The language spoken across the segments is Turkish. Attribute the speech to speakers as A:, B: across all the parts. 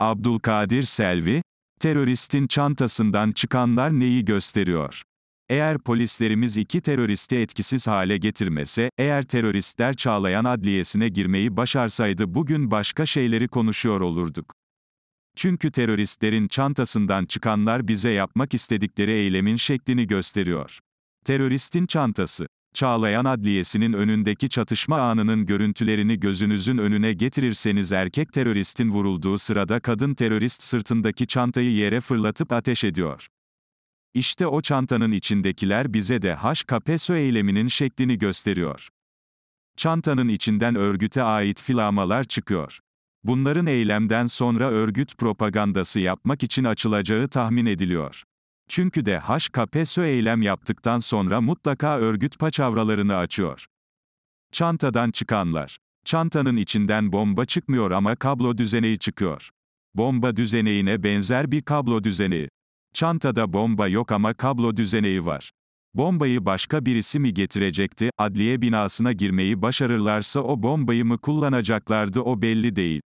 A: Abdülkadir Selvi, teröristin çantasından çıkanlar neyi gösteriyor? Eğer polislerimiz iki teröristi etkisiz hale getirmese, eğer teröristler Çağlayan Adliyesi'ne girmeyi başarsaydı bugün başka şeyleri konuşuyor olurduk. Çünkü teröristlerin çantasından çıkanlar bize yapmak istedikleri eylemin şeklini gösteriyor. Teröristin çantası Çağlayan Adliyesi'nin önündeki çatışma anının görüntülerini gözünüzün önüne getirirseniz erkek teröristin vurulduğu sırada kadın terörist sırtındaki çantayı yere fırlatıp ateş ediyor. İşte o çantanın içindekiler bize de HKPSÖ eyleminin şeklini gösteriyor. Çantanın içinden örgüte ait filamalar çıkıyor. Bunların eylemden sonra örgüt propagandası yapmak için açılacağı tahmin ediliyor. Çünkü de HKPSÖ eylem yaptıktan sonra mutlaka örgüt paçavralarını açıyor. Çantadan çıkanlar. Çantanın içinden bomba çıkmıyor ama kablo düzeneği çıkıyor. Bomba düzeneğine benzer bir kablo düzeneği. Çantada bomba yok ama kablo düzeneği var. Bombayı başka birisi mi getirecekti, adliye binasına girmeyi başarırlarsa o bombayı mı kullanacaklardı o belli değil.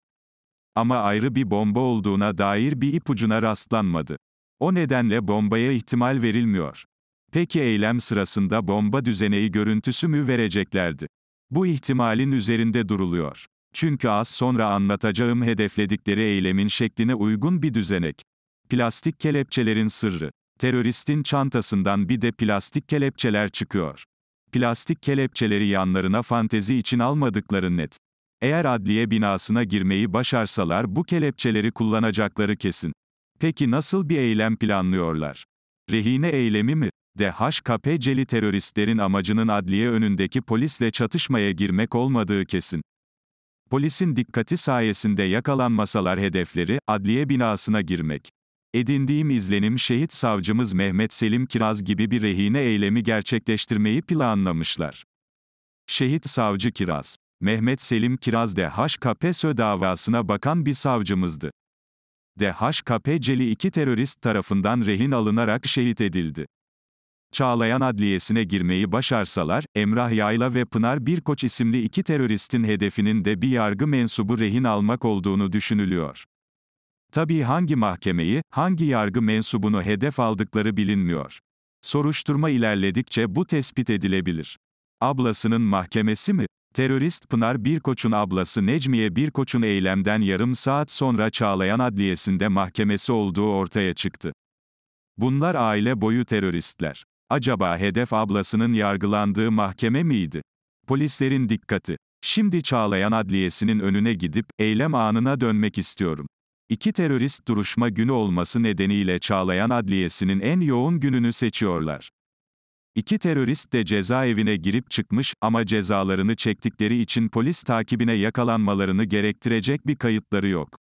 A: Ama ayrı bir bomba olduğuna dair bir ipucuna rastlanmadı. O nedenle bombaya ihtimal verilmiyor. Peki eylem sırasında bomba düzeneyi görüntüsü mü vereceklerdi? Bu ihtimalin üzerinde duruluyor. Çünkü az sonra anlatacağım hedefledikleri eylemin şekline uygun bir düzenek. Plastik kelepçelerin sırrı. Teröristin çantasından bir de plastik kelepçeler çıkıyor. Plastik kelepçeleri yanlarına fantezi için almadıkları net. Eğer adliye binasına girmeyi başarsalar bu kelepçeleri kullanacakları kesin. Peki nasıl bir eylem planlıyorlar? Rehine eylemi mi? DHKPC'li teröristlerin amacının adliye önündeki polisle çatışmaya girmek olmadığı kesin. Polisin dikkati sayesinde yakalanmasalar hedefleri, adliye binasına girmek. Edindiğim izlenim şehit savcımız Mehmet Selim Kiraz gibi bir rehine eylemi gerçekleştirmeyi planlamışlar. Şehit savcı Kiraz, Mehmet Selim Kiraz de HKP davasına bakan bir savcımızdı. DHKPC'li iki terörist tarafından rehin alınarak şehit edildi. Çağlayan Adliyesi'ne girmeyi başarsalar, Emrah Yayla ve Pınar Birkoç isimli iki teröristin hedefinin de bir yargı mensubu rehin almak olduğunu düşünülüyor. Tabii hangi mahkemeyi, hangi yargı mensubunu hedef aldıkları bilinmiyor. Soruşturma ilerledikçe bu tespit edilebilir. Ablasının mahkemesi mi? Terörist Pınar Birkoç'un ablası Necmiye Birkoç'un eylemden yarım saat sonra Çağlayan Adliyesi'nde mahkemesi olduğu ortaya çıktı. Bunlar aile boyu teröristler. Acaba hedef ablasının yargılandığı mahkeme miydi? Polislerin dikkati. Şimdi Çağlayan Adliyesi'nin önüne gidip eylem anına dönmek istiyorum. İki terörist duruşma günü olması nedeniyle Çağlayan Adliyesi'nin en yoğun gününü seçiyorlar. İki terörist de cezaevine girip çıkmış ama cezalarını çektikleri için polis takibine yakalanmalarını gerektirecek bir kayıtları yok.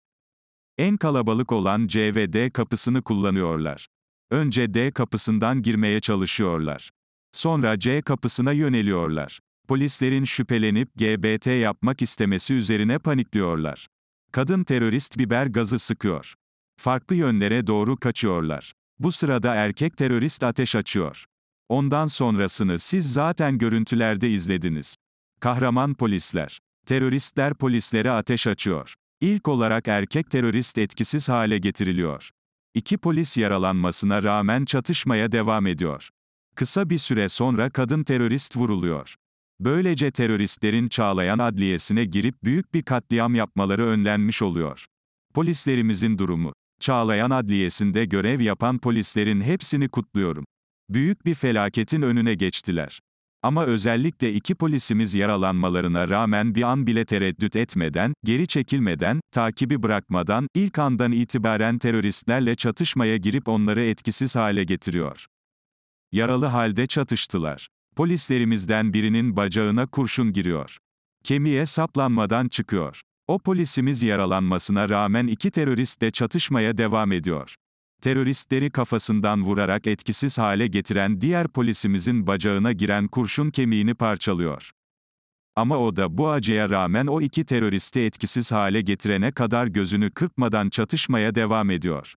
A: En kalabalık olan C ve D kapısını kullanıyorlar. Önce D kapısından girmeye çalışıyorlar. Sonra C kapısına yöneliyorlar. Polislerin şüphelenip GBT yapmak istemesi üzerine panikliyorlar. Kadın terörist biber gazı sıkıyor. Farklı yönlere doğru kaçıyorlar. Bu sırada erkek terörist ateş açıyor. Ondan sonrasını siz zaten görüntülerde izlediniz. Kahraman polisler. Teröristler polislere ateş açıyor. İlk olarak erkek terörist etkisiz hale getiriliyor. İki polis yaralanmasına rağmen çatışmaya devam ediyor. Kısa bir süre sonra kadın terörist vuruluyor. Böylece teröristlerin Çağlayan Adliyesi'ne girip büyük bir katliam yapmaları önlenmiş oluyor. Polislerimizin durumu. Çağlayan Adliyesi'nde görev yapan polislerin hepsini kutluyorum. Büyük bir felaketin önüne geçtiler. Ama özellikle iki polisimiz yaralanmalarına rağmen bir an bile tereddüt etmeden, geri çekilmeden, takibi bırakmadan, ilk andan itibaren teröristlerle çatışmaya girip onları etkisiz hale getiriyor. Yaralı halde çatıştılar. Polislerimizden birinin bacağına kurşun giriyor. Kemiğe saplanmadan çıkıyor. O polisimiz yaralanmasına rağmen iki terörist de çatışmaya devam ediyor teröristleri kafasından vurarak etkisiz hale getiren diğer polisimizin bacağına giren kurşun kemiğini parçalıyor. Ama o da bu acıya rağmen o iki teröristi etkisiz hale getirene kadar gözünü kırpmadan çatışmaya devam ediyor.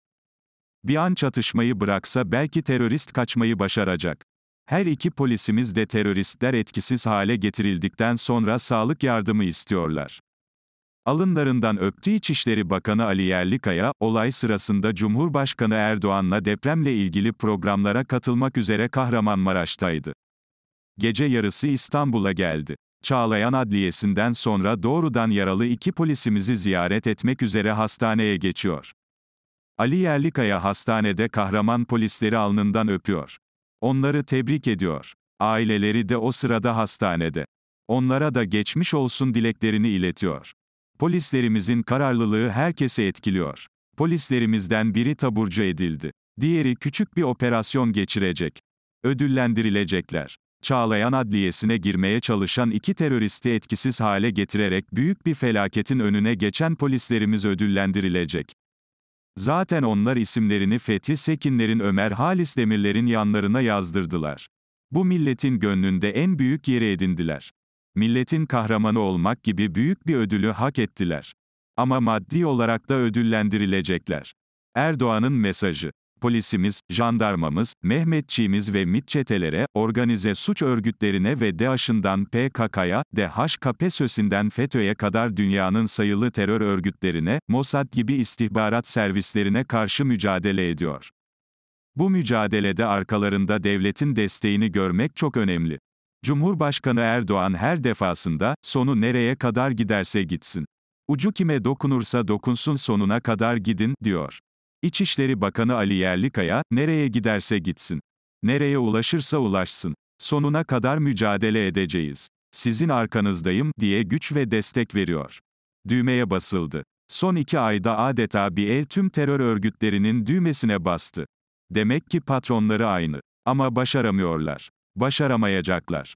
A: Bir an çatışmayı bıraksa belki terörist kaçmayı başaracak. Her iki polisimiz de teröristler etkisiz hale getirildikten sonra sağlık yardımı istiyorlar. Alınlarından öptüğü İçişleri Bakanı Ali Yerlikaya, olay sırasında Cumhurbaşkanı Erdoğan'la depremle ilgili programlara katılmak üzere Kahramanmaraş'taydı. Gece yarısı İstanbul'a geldi. Çağlayan Adliyesi'nden sonra doğrudan yaralı iki polisimizi ziyaret etmek üzere hastaneye geçiyor. Ali Yerlikaya hastanede kahraman polisleri alnından öpüyor. Onları tebrik ediyor. Aileleri de o sırada hastanede. Onlara da geçmiş olsun dileklerini iletiyor. Polislerimizin kararlılığı herkese etkiliyor. Polislerimizden biri taburcu edildi. Diğeri küçük bir operasyon geçirecek. Ödüllendirilecekler. Çağlayan Adliyesi'ne girmeye çalışan iki teröristi etkisiz hale getirerek büyük bir felaketin önüne geçen polislerimiz ödüllendirilecek. Zaten onlar isimlerini Fethi Sekinlerin Ömer Halis Demirler'in yanlarına yazdırdılar. Bu milletin gönlünde en büyük yere edindiler milletin kahramanı olmak gibi büyük bir ödülü hak ettiler. Ama maddi olarak da ödüllendirilecekler. Erdoğan'ın mesajı polisimiz, jandarmamız, Mehmetçiğimiz ve MİT çetelere, organize suç örgütlerine ve DAEŞ'ından PKK'ya, DHKP SÖS'inden FETÖ'ye kadar dünyanın sayılı terör örgütlerine, Mossad gibi istihbarat servislerine karşı mücadele ediyor. Bu mücadelede arkalarında devletin desteğini görmek çok önemli. Cumhurbaşkanı Erdoğan her defasında, sonu nereye kadar giderse gitsin. Ucu kime dokunursa dokunsun sonuna kadar gidin, diyor. İçişleri Bakanı Ali Yerlikaya, nereye giderse gitsin. Nereye ulaşırsa ulaşsın. Sonuna kadar mücadele edeceğiz. Sizin arkanızdayım, diye güç ve destek veriyor. Düğmeye basıldı. Son iki ayda adeta bir el tüm terör örgütlerinin düğmesine bastı. Demek ki patronları aynı. Ama başaramıyorlar başaramayacaklar.